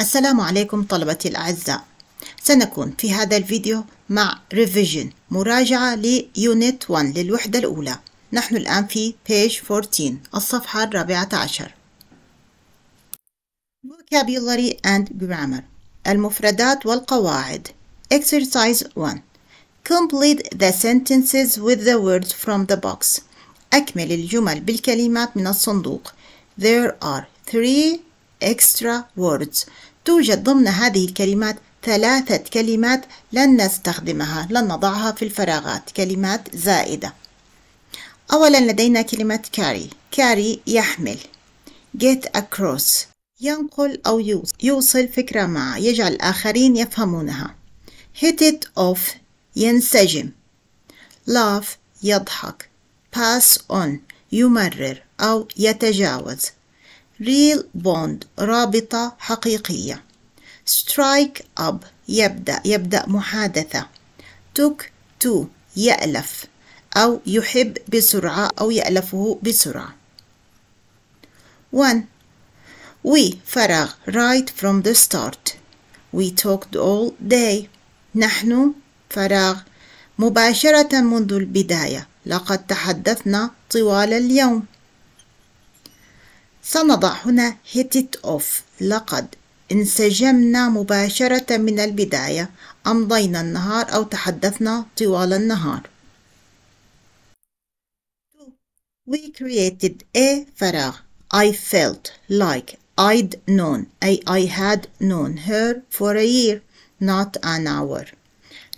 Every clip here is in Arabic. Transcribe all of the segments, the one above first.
السلام عليكم طلبتي الأعزاء سنكون في هذا الفيديو مع revision مراجعة Unit 1 للوحدة الأولى نحن الآن في page 14 الصفحة الرابعة عشر Vocabulary and Grammar المفردات والقواعد Exercise 1 Complete the sentences with the words from the box أكمل الجمل بالكلمات من الصندوق There are three extra words توجد ضمن هذه الكلمات ثلاثة كلمات لن نستخدمها لن نضعها في الفراغات كلمات زائدة أولا لدينا كلمة carry carry يحمل get across ينقل أو يوصل, يوصل فكرة مع يجعل الآخرين يفهمونها hit it off ينسجم laugh يضحك pass on يمرر أو يتجاوز real bond رابطة حقيقية strike up يبدأ يبدأ محادثة took to يألف أو يحب بسرعة أو يألفه بسرعة one We فراغ right from the start We talked all day نحن فراغ مباشرة منذ البداية لقد تحدثنا طوال اليوم سنضع هنا hit it off لقد انسجمنا مباشرة من البداية أمضينا النهار أو تحدثنا طوال النهار We created a فراغ I felt like I'd known أي I had known her for a year not an hour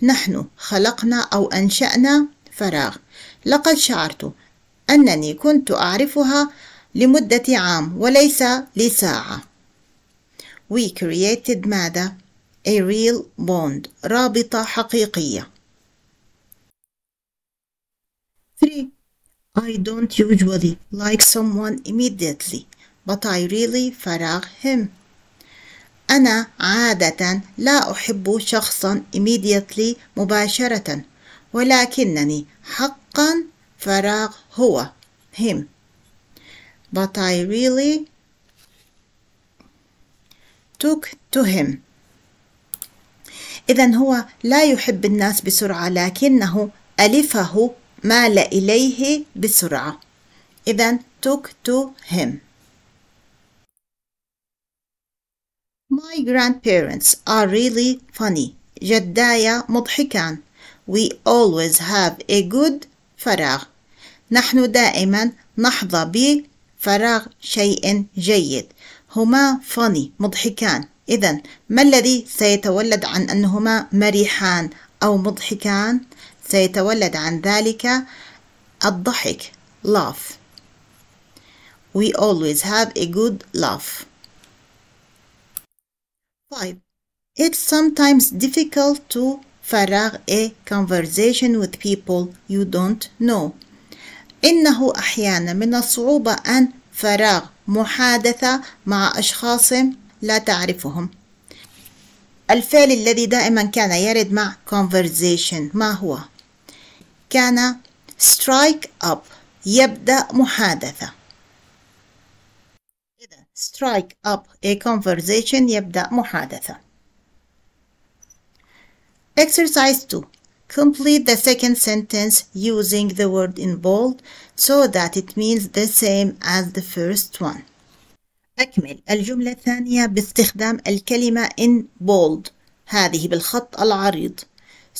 نحن خلقنا أو أنشأنا فراغ لقد شعرت أنني كنت أعرفها لمدة عام وليس لساعة We created ماذا؟ A real bond رابطة حقيقية 3. I don't usually like someone immediately but I really فراغ him أنا عادة لا أحب شخصا immediately مباشرة ولكنني حقا فراغ هو him but I really took to him إذا هو لا يحب الناس بسرعة لكنه ألفه مال إليه بسرعة إذا took to him My grandparents are really funny جدايا مضحكان We always have a good فراغ نحن دائما نحظى فراغ شيء جيد هما فاني مضحكان إذا ما الذي سيتولد عن أنهما مريحان أو مضحكان سيتولد عن ذلك الضحك laugh We always have a good laugh Five. It's sometimes difficult to فراغ a conversation with people you don't know إنه أحيانا من الصعوبة أن فراغ محادثة مع أشخاص لا تعرفهم الفعل الذي دائما كان يرد مع conversation ما هو؟ كان strike up يبدأ محادثة إذا strike up a conversation يبدأ محادثة exercise 2 Complete the second sentence using the word in bold so that it means the same as the first one. أكمل الجملة الثانية باستخدام الكلمة in bold هذه بالخط العريض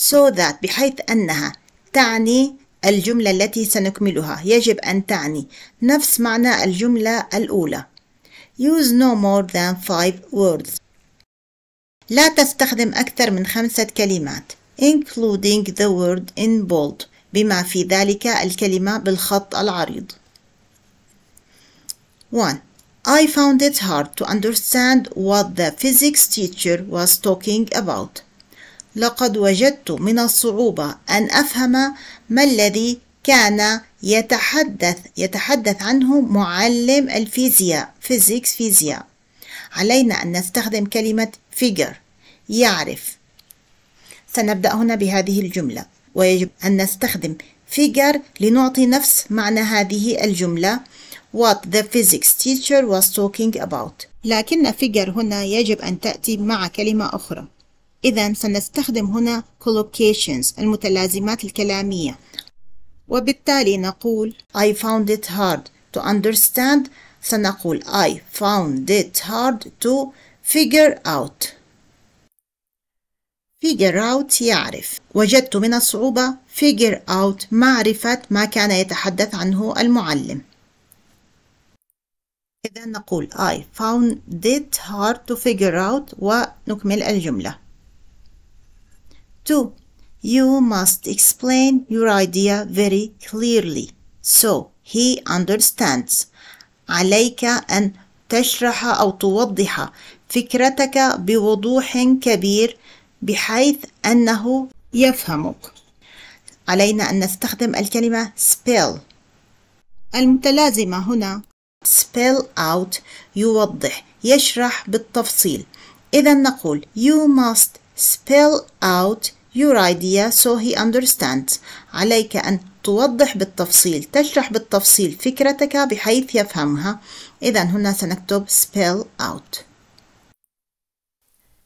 so that بحيث أنها تعني الجملة التي سنكملها يجب أن تعني نفس معنى الجملة الأولى use no more than five words لا تستخدم أكثر من خمسة كلمات including the word in bold بما في ذلك الكلمة بالخط العريض 1. I found it hard to understand what the physics teacher was talking about. لقد وجدت من الصعوبة أن أفهم ما الذي كان يتحدث يتحدث عنه معلم الفيزياء physics فيزياء علينا أن نستخدم كلمة figure يعرف سنبدأ هنا بهذه الجملة ويجب أن نستخدم figure لنعطي نفس معنى هذه الجملة what the physics teacher was talking about لكن figure هنا يجب أن تأتي مع كلمة أخرى إذا سنستخدم هنا collocations المتلازمات الكلامية وبالتالي نقول I found it hard to understand سنقول I found it hard to figure out figure out يعرف وجدت من الصعوبة figure out معرفة ما كان يتحدث عنه المعلم إذا نقول I found it hard to figure out ونكمل الجملة 2. You must explain your idea very clearly so he understands عليك أن تشرح أو توضح فكرتك بوضوح كبير بحيث أنه يفهمك علينا أن نستخدم الكلمة spell المتلازمة هنا spell out يوضح يشرح بالتفصيل إذا نقول you must spell out your idea so he understands عليك أن توضح بالتفصيل تشرح بالتفصيل فكرتك بحيث يفهمها إذا هنا سنكتب spell out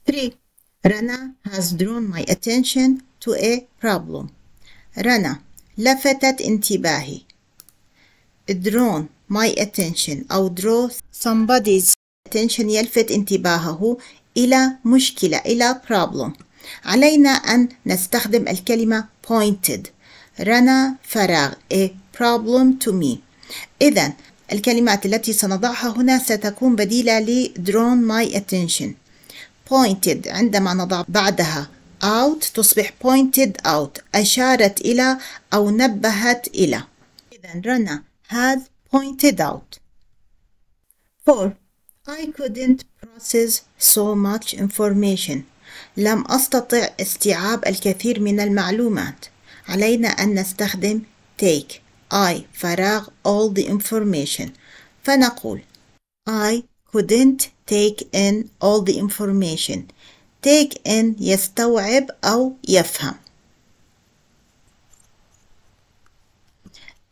3 Rana has drawn my attention to a problem. Rana لفتت انتباهي. Drawn my attention أو draw somebody's attention يلفت انتباهه إلى مشكلة إلى problem. علينا أن نستخدم الكلمة pointed. رنا فراغ a problem to me. إذن الكلمات التي سنضعها هنا ستكون بديلة ل drawn my attention. pointed عندما نضع بعدها out تصبح pointed out أشارت إلى أو نبهت إلى إذا رنا had pointed out 4 I couldn't process so much information لم أستطع استيعاب الكثير من المعلومات علينا أن نستخدم take I فراغ all the information فنقول I couldn't take in all the information take in يستوعب أو يفهم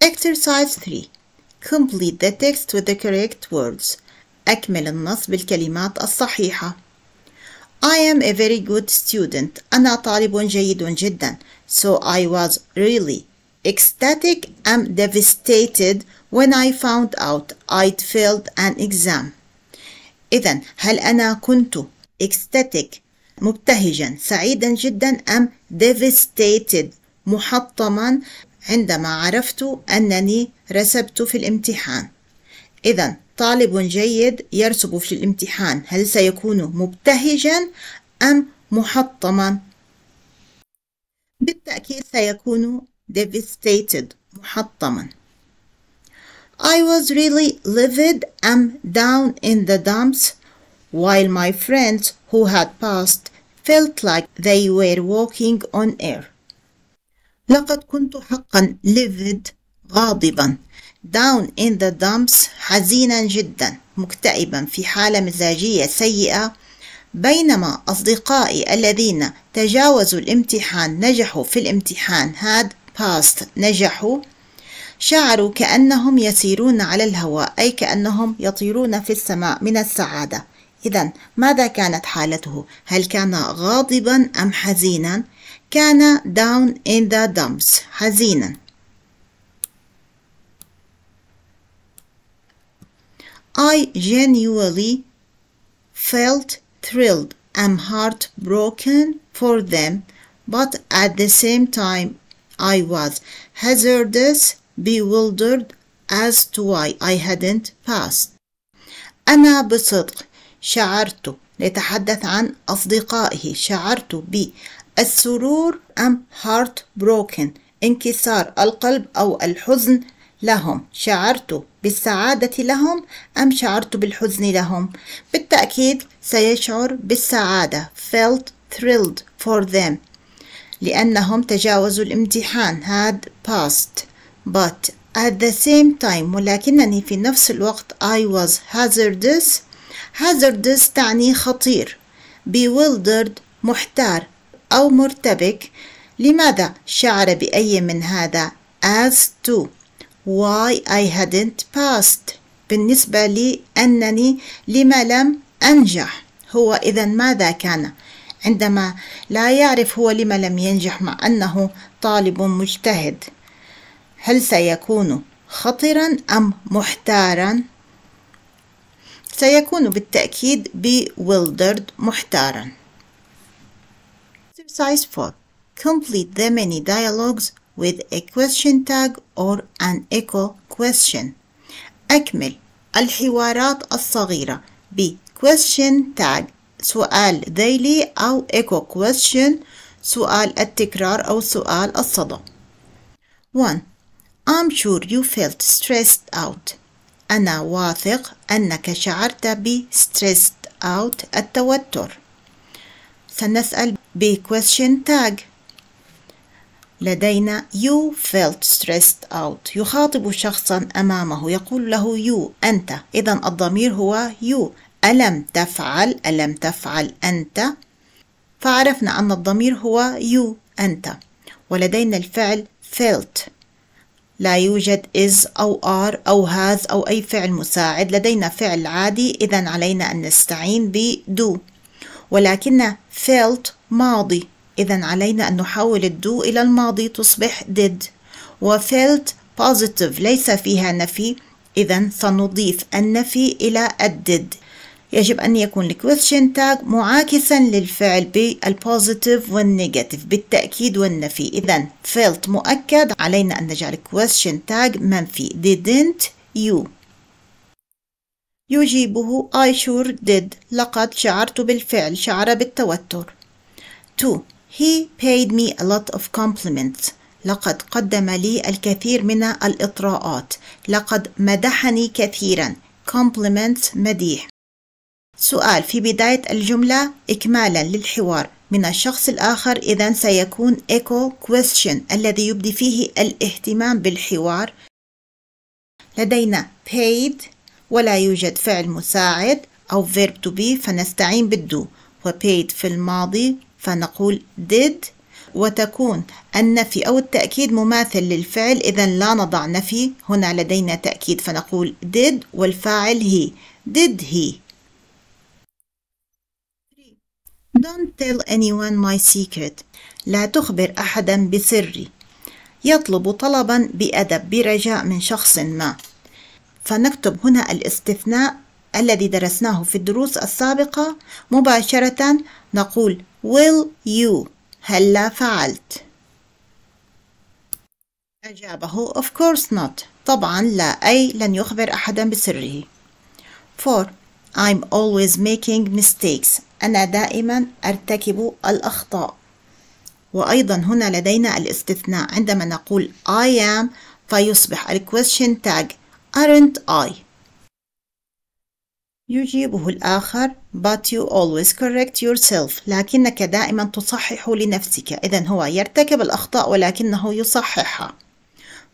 Exercise 3 Complete the text with the correct words أكمل النص بالكلمات الصحيحة I am a very good student. أنا طالب جيد جدا. So I was really ecstatic and devastated when I found out I'd failed an exam. إذا هل أنا كنت ecstatic مبتهجا سعيدا جدا أم devastated محطما عندما عرفت أنني رسبت في الامتحان إذا طالب جيد يرسب في الامتحان هل سيكون مبتهجا أم محطما بالتأكيد سيكون devastated محطما I was really livid and down in the dumps, while my friends who had passed felt like they were walking on air. لقد كنت حقا livid غاضبا down in the dumps حزينا جدا مكتئبا في حالة مزاجية سيئة بينما أصدقائي الذين تجاوزوا الامتحان نجحوا في الامتحان had passed نجحوا شعروا كأنهم يسيرون على الهواء أي كأنهم يطيرون في السماء من السعادة إذا ماذا كانت حالته؟ هل كان غاضبا أم حزينا؟ كان down in the dumps حزينا I genuinely felt thrilled and heartbroken for them, but at the same time I was hazardous bewildered as to why I hadn't passed أنا بصدق شعرت نتحدث عن أصدقائه شعرت بالسرور أم heart broken انكسار القلب أو الحزن لهم شعرت بالسعادة لهم أم شعرت بالحزن لهم بالتأكيد سيشعر بالسعادة felt thrilled for them لأنهم تجاوزوا الامتحان had passed but at the same time ولكنني في نفس الوقت I was hazardous hazardous تعني خطير bewildered محتار أو مرتبك لماذا شعر بأي من هذا as to why I hadn't passed بالنسبة لي أنني لما لم أنجح هو إذا ماذا كان عندما لا يعرف هو لما لم ينجح مع أنه طالب مجتهد هل سيكون خطرا أم محتارا؟ سيكون بالتأكيد bewildered محتارا. Exercise 4. Complete the many dialogues with a question tag or an echo question. أكمل الحوارات الصغيرة ب question tag سؤال ذيلي أو echo question سؤال التكرار أو سؤال الصدى. 1. I'm sure you felt stressed out. أنا واثق أنك شعرت ب stressed out التوتر. سنسأل ب question tag. لدينا you felt stressed out يخاطب شخصا أمامه يقول له you أنت إذا الضمير هو you ألم تفعل ألم تفعل أنت فعرفنا أن الضمير هو you أنت ولدينا الفعل felt لا يوجد is أو are أو has أو أي فعل مساعد لدينا فعل عادي إذا علينا أن نستعين ب do ولكن felt ماضي إذا علينا أن نحول الدو إلى الماضي تصبح did وفيلت positive ليس فيها نفي إذا سنضيف النفي إلى did يجب أن يكون الكويشن تاج معاكسا للفعل بالبوزيتيف والنيجاتيف بالتأكيد والنفي إذا felt مؤكد علينا أن نجعل الكويشن تاج منفي didn't you يجيبه I sure did لقد شعرت بالفعل شعر بالتوتر 2 He paid me a lot of compliments لقد قدم لي الكثير من الإطراءات لقد مدحني كثيرا compliments مديح سؤال في بداية الجملة إكمالا للحوار من الشخص الآخر إذا سيكون echo question الذي يبدي فيه الاهتمام بالحوار لدينا paid ولا يوجد فعل مساعد أو verb to be فنستعين بالدو وpaid في الماضي فنقول did وتكون النفي أو التأكيد مماثل للفعل إذا لا نضع نفي هنا لدينا تأكيد فنقول did والفاعل he did he Don't tell anyone my secret. لا تخبر أحدا بسري. يطلب طلبا بأدب برجاء من شخص ما. فنكتب هنا الاستثناء الذي درسناه في الدروس السابقة مباشرة نقول will you هلا فعلت أجابه of course not طبعا لا أي لن يخبر أحدا بسره 4 I'm always making mistakes أنا دائما أرتكب الأخطاء وأيضا هنا لدينا الاستثناء عندما نقول I am فيصبح الكويشن tag aren't I يجيبه الآخر but you always correct yourself لكنك دائما تصحح لنفسك إذا هو يرتكب الأخطاء ولكنه يصححها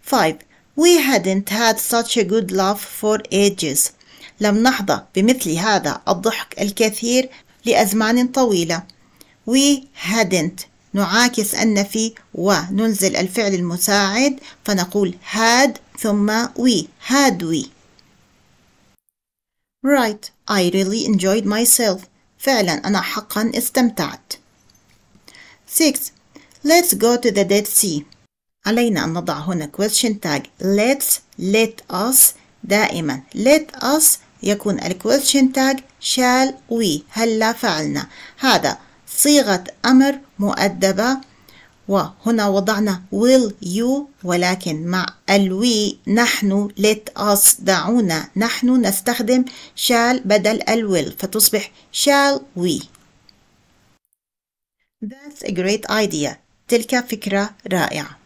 5 We hadn't had such a good laugh for ages لم نحظى بمثل هذا الضحك الكثير لأزمان طويلة we hadn't نعاكس أن في وننزل الفعل المساعد فنقول had ثم we had we Right, I really enjoyed myself. فعلا أنا حقا استمتعت. 6. Let's go to the Dead Sea. علينا أن نضع هنا question tag. Let's, let us دائما. Let us يكون الكويشن تاج شال وي هلا فعلنا هذا صيغة أمر مؤدبة وهنا وضعنا will you ولكن مع الوي نحن let us دعونا نحن نستخدم shall بدل will فتصبح shall we That's a great idea تلك فكرة رائعة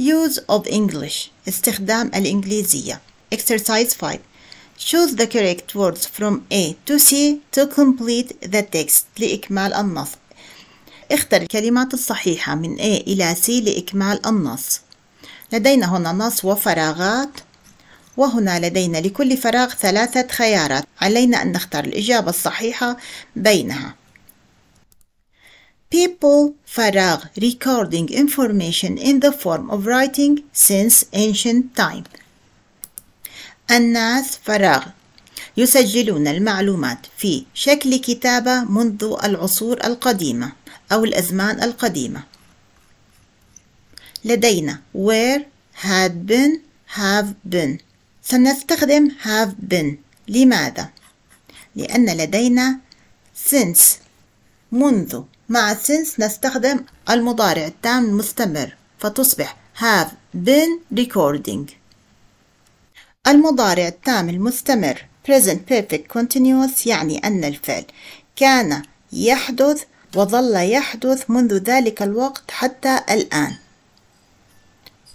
Use of English استخدام الإنجليزية Exercise 5 Choose the correct words from A to C to complete the text لإكمال النص اختر الكلمات الصحيحة من A إلى C لإكمال النص لدينا هنا نص وفراغات وهنا لدينا لكل فراغ ثلاثة خيارات علينا أن نختار الإجابة الصحيحة بينها people فراغ recording information in the form of writing since ancient time الناس فراغ يسجلون المعلومات في شكل كتابة منذ العصور القديمة أو الأزمان القديمة لدينا where had been have been سنستخدم have been لماذا؟ لأن لدينا since منذ مع since نستخدم المضارع التام المستمر فتصبح have been recording المضارع التام المستمر present perfect continuous يعني أن الفعل كان يحدث وظل يحدث منذ ذلك الوقت حتى الآن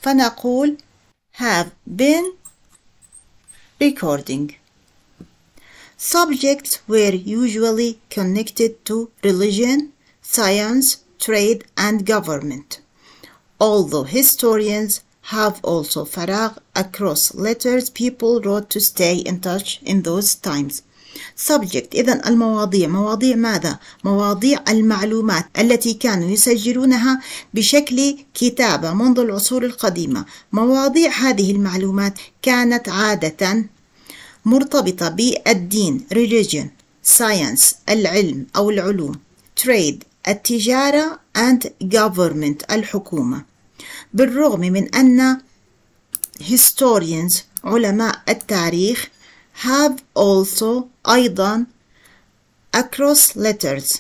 فنقول have been recording Subjects were usually connected to religion, science, trade and government, although historians have also farag across letters people wrote to stay in touch in those times. subject إذا المواضيع مواضيع ماذا؟ مواضيع المعلومات التي كانوا يسجلونها بشكل كتابة منذ العصور القديمة مواضيع هذه المعلومات كانت عادة مرتبطة بالدين religion science العلم أو العلوم trade التجارة and government الحكومة بالرغم من أن historians علماء التاريخ have also أيضا across letters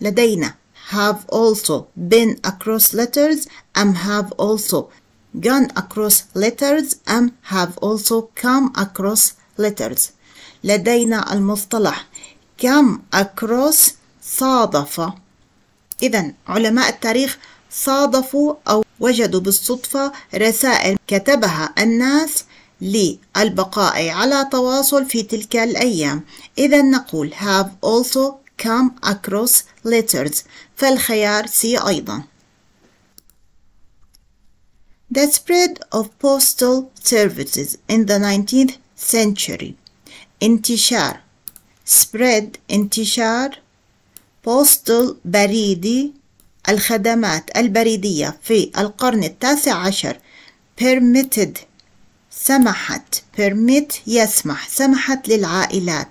لدينا have also been across letters أم have also gone across letters أم have also come across letters لدينا المصطلح come across صادف إذا علماء التاريخ صادفوا أو وجدوا بالصدفة رسائل كتبها الناس للبقاء على تواصل في تلك الأيام إذا نقول have also come across letters فالخيار سي أيضا The spread of postal services in the 19th century انتشار spread انتشار بوستل بريدي الخدمات البريدية في القرن التاسع عشر permitted سمحت permit يسمح سمحت للعائلات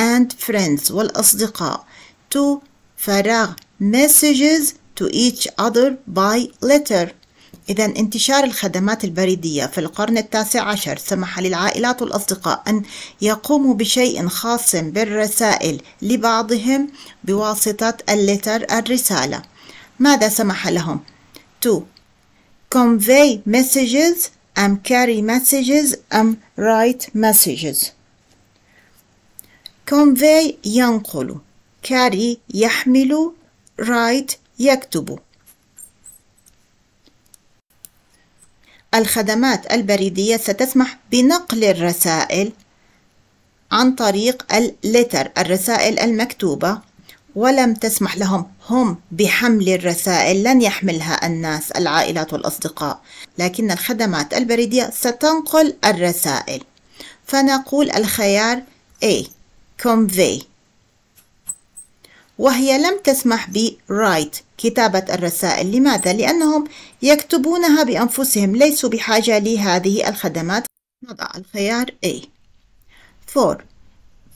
and friends والأصدقاء to فراغ messages to each other by letter إذا انتشار الخدمات البريدية في القرن التاسع عشر سمح للعائلات والأصدقاء أن يقوموا بشيء خاص بالرسائل لبعضهم بواسطة اللتر الرسالة ماذا سمح لهم؟ 2. Convey messages أم carry messages أم write messages convey ينقل carry يحمل write يكتب الخدمات البريدية ستسمح بنقل الرسائل عن طريق الليتر الرسائل المكتوبة ولم تسمح لهم هم بحمل الرسائل لن يحملها الناس العائلات والأصدقاء لكن الخدمات البريدية ستنقل الرسائل فنقول الخيار A convey وهي لم تسمح write كتابة الرسائل لماذا؟ لأنهم يكتبونها بأنفسهم ليسوا بحاجة لهذه الخدمات نضع الخيار A 4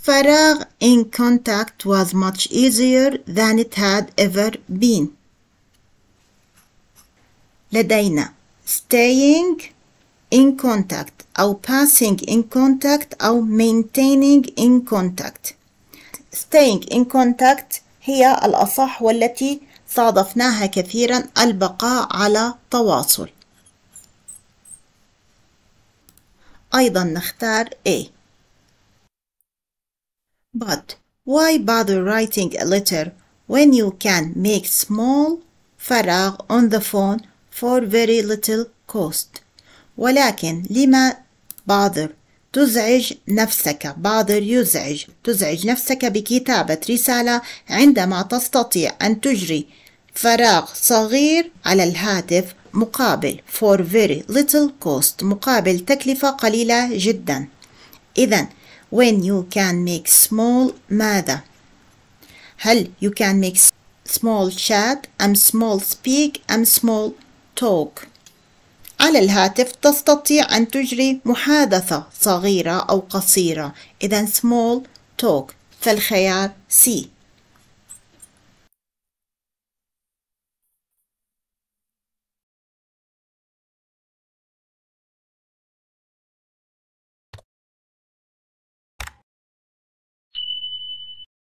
فراغ in contact was much easier than it had ever been لدينا staying in contact أو passing in contact أو maintaining in contact staying in contact هي الأصح والتي صادفناها كثيرا البقاء على تواصل أيضا نختار A But why bother writing a letter when you can make small فراغ on the phone for very little cost ولكن لما bother تزعج نفسك بادر يزعج تزعج نفسك بكتابة رسالة عندما تستطيع أن تجري فراغ صغير على الهاتف مقابل for very little cost مقابل تكلفة قليلة جدا إذا when you can make small ماذا هل you can make small chat أم small speak أم small talk على الهاتف تستطيع أن تجري محادثة صغيرة أو قصيرة إذا small talk فالخيار C